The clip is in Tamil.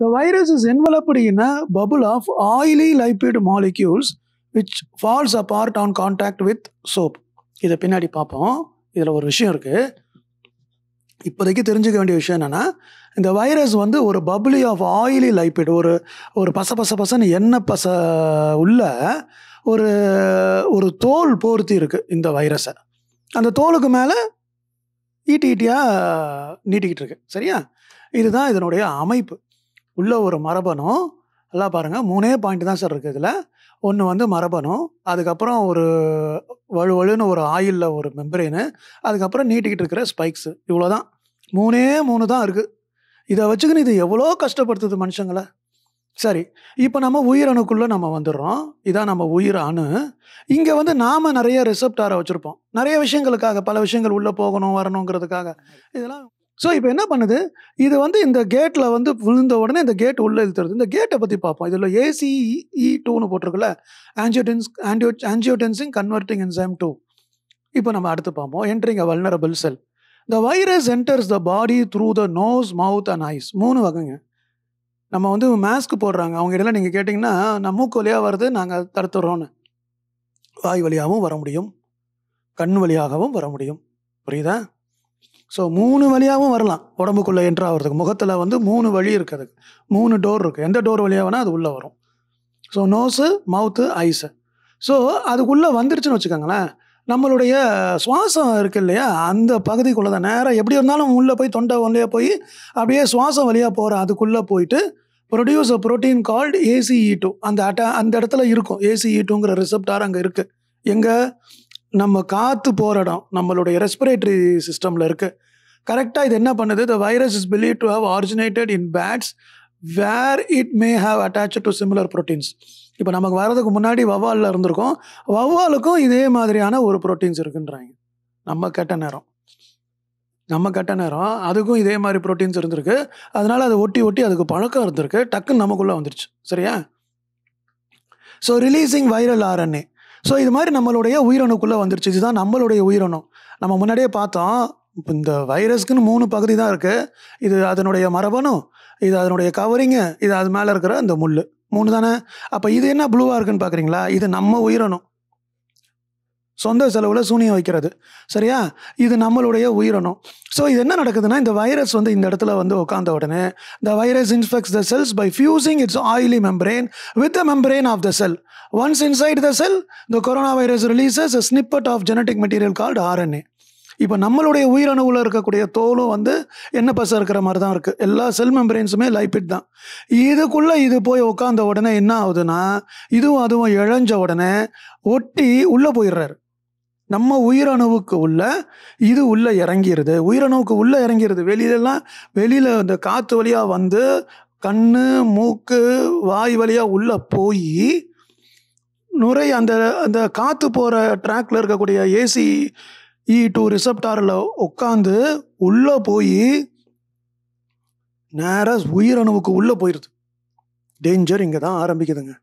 The virus is enveloped in a bubble of oily lipid molecules which falls apart on contact with soap. இதை பின்னாடி பார்ப்போம் இதில் ஒரு விஷயம் இருக்குது இப்போதைக்கு தெரிஞ்சுக்க வேண்டிய விஷயம் என்னென்னா இந்த வைரஸ் வந்து ஒரு பப்ளி ஆஃப் ஆயிலி லைப்பிட் ஒரு ஒரு பச பச பசன்னு எண்ணெய் பச உள்ள ஒரு ஒரு தோல் போர்த்தி இருக்குது இந்த வைரஸை அந்த தோலுக்கு மேலே ஈட்டி ஈட்டியாக நீட்டிக்கிட்டு இருக்கு சரியா இதுதான் இதனுடைய அமைப்பு உள்ள ஒரு மரபணு எல்லாம் பாருங்கள் மூணே பாயிண்ட் தான் சார் இருக்குது இதில் ஒன்று வந்து மரபணு அதுக்கப்புறம் ஒரு வலுவலுன்னு ஒரு ஆயிலில் ஒரு மெம்பரேனு அதுக்கப்புறம் நீட்டிக்கிட்டு இருக்கிற ஸ்பைக்ஸு இவ்வளோ தான் மூணே மூணு தான் இருக்குது இதை வச்சுக்கின்னு இது எவ்வளோ கஷ்டப்படுத்துது மனுஷங்களை சரி இப்போ நம்ம உயிரணுக்குள்ளே நம்ம வந்துடுறோம் இதான் நம்ம உயிர் அணு இங்கே வந்து நாம் நிறைய ரிசப்டாரை வச்சுருப்போம் நிறைய விஷயங்களுக்காக பல விஷயங்கள் உள்ளே போகணும் வரணுங்கிறதுக்காக இதெல்லாம் ஸோ இப்போ என்ன பண்ணுது இது வந்து இந்த கேட்டில் வந்து விழுந்த உடனே இந்த கேட் உள்ளே இழுத்துறது இந்த கேட்டை பற்றி பார்ப்போம் இதில் ஏசிஇ டூன்னு e போட்டிருக்குல்ல angiotensin angio angiotensin converting enzyme two இப்போ நம்ம அடுத்து பார்ப்போம் entering a vulnerable cell the virus enters the body through the nose mouth and eyes மூணு வகைங்க நம்ம வந்து மாஸ்க் போடுறாங்க அவங்க இடையில நீங்கள் கேட்டிங்கன்னா நான் மூக்கு வழியாக வருது நாங்கள் தடுத்துடுறோன்னு வாய் வழியாகவும் வர முடியும் கண் வழியாகவும் வர முடியும் புரியுதா ஸோ மூணு வழியாகவும் வரலாம் உடம்புக்குள்ளே என்ட்ரு ஆகிறதுக்கு முகத்தில் வந்து மூணு வழி இருக்குது மூணு டோர் இருக்குது எந்த டோர் வழியாக வேணால் அது உள்ளே வரும் so nose mouth eyes so அதுக்குள்ளே வந்துருச்சுன்னு வச்சுக்கோங்களேன் நம்மளுடைய சுவாசம் இருக்குது இல்லையா அந்த பகுதிக்குள்ளே தான் நேராக எப்படி இருந்தாலும் உள்ளே போய் தொண்டை வழியாக போய் அப்படியே சுவாசம் வழியாக போகிற அதுக்குள்ளே போயிட்டு produce protein called ACE two அந்த அட்ட அந்த இடத்துல இருக்கும் ஏசிஇ டூங்கிற e ரிசப்டார் அங்கே இருக்குது எங்கே நம்ம காற்று போகிற இடம் நம்மளுடைய ரெஸ்பிரேட்டரி சிஸ்டமில் இருக்குது கரெக்டாக இது என்ன பண்ணுது the virus is believe to have originated in bats where it may have attach to similar proteins இப்போ நமக்கு வர்றதுக்கு முன்னாடி வவ்வாலில் இருந்திருக்கோம் வவ்வாலுக்கும் இதே மாதிரியான ஒரு ப்ரோட்டீன்ஸ் இருக்குன்றாங்க நம்ம கெட்ட நேரம் நம்ம கெட்ட நேரம் அதுக்கும் இதே மாதிரி ப்ரோட்டீன்ஸ் இருந்திருக்கு அதனால் அதை ஒட்டி ஒட்டி அதுக்கு பழக்கம் இருந்திருக்கு டக்குன்னு நமக்குள்ளே வந்துருச்சு சரியா so releasing viral RNA so இது மாதிரி நம்மளுடைய உயிரணுக்குள்ளே வந்துருச்சு இதுதான் நம்மளுடைய உயிரணு நம்ம முன்னாடியே பார்த்தோம் இப்போ இந்த வைரஸ்க்குன்னு மூணு பகுதி தான் இருக்குது இது அதனுடைய மரபணு இது அதனுடைய கவரிங்கு இது அது மேலே இருக்கிற அந்த முள் மூணு தானே அப்போ இது என்ன ப்ளூவாக இருக்குன்னு பார்க்குறீங்களா இது நம்ம உயிரணும் சொந்த செலவில் சூனியம் வைக்கிறது சரியா இது நம்மளுடைய உயிரணும் ஸோ இது என்ன நடக்குதுன்னா இந்த வைரஸ் வந்து இந்த இடத்துல வந்து உட்காந்த உடனே the virus infects the cells by fusing its oily membrane with the membrane of the cell inside the cell இந்த corona virus releases a snippet of genetic material called RNA இப்போ நம்மளுடைய உயிரணுவில் இருக்கக்கூடிய தோலும் வந்து என்ன பசை இருக்கிற மாதிரி தான் இருக்குது எல்லா செல் மெம்பரேன்ஸுமே லைப்பிட் தான் இதுக்குள்ளே இது போய் உட்காந்த உடனே என்ன ஆகுதுன்னா இதுவும் அதுவும் இழஞ்ச உடனே ஒட்டி உள்ளே போயிடுறாரு நம்ம உயிரணுவுக்கு உள்ள இது உள்ளே இறங்கிடுது உயிரணுவுக்கு உள்ளே இறங்கிடுது வெளியிலலாம் வெளியில் இந்த காற்று வழியாக வந்து கண் மூக்கு வாய் வழியாக உள்ளே போய் நுரை அந்த அந்த காற்று போகிற ட்ராக்ல இருக்கக்கூடிய ஏசி இ டூ e ரிசப்டாரில் உட்காந்து உள்ளே போய் நேராக உயிரணுவுக்கு உள்ளே போயிடுது டேஞ்சர் இங்கே தான் ஆரம்பிக்குதுங்க